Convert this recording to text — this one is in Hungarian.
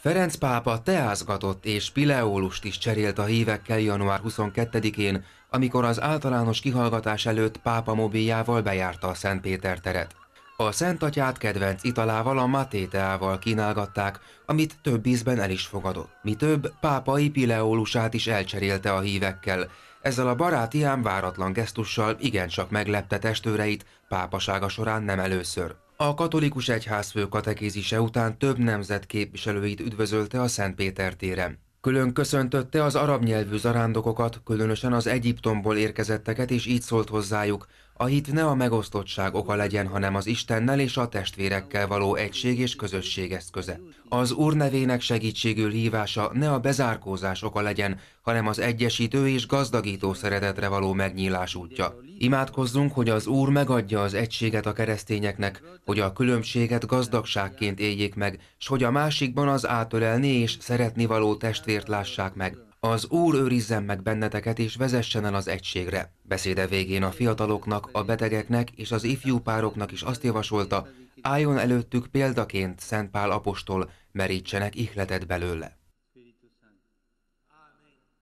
Ferenc pápa teázgatott és pileólust is cserélt a hívekkel január 22-én, amikor az általános kihallgatás előtt pápa mobiljával bejárta a Szent Péter teret. A Atyát kedvenc italával, a matéteával kínálgatták, amit több ízben el is fogadott. Mi több, pápai pileólusát is elcserélte a hívekkel. Ezzel a baráti ám váratlan gesztussal igencsak meglepte testőreit, pápasága során nem először. A katolikus egyházfő katekézise után több nemzet képviselőit üdvözölte a Szent Péter téren. Külön köszöntötte az arab nyelvű zarándokokat, különösen az Egyiptomból érkezetteket, és így szólt hozzájuk, a hit ne a megosztottság oka legyen, hanem az Istennel és a testvérekkel való egység és közösség eszköze. Az Úr nevének segítségül hívása ne a bezárkózás oka legyen, hanem az egyesítő és gazdagító szeretetre való megnyílás útja. Imádkozzunk, hogy az Úr megadja az egységet a keresztényeknek, hogy a különbséget gazdagságként éljék meg, s hogy a másikban az átölelni és szeretni való testvért lássák meg. Az Úr őrizzen meg benneteket és vezessen el az egységre. Beszéde végén a fiataloknak, a betegeknek és az ifjú pároknak is azt javasolta, álljon előttük példaként Szent Pál apostol, merítsenek ihletet belőle.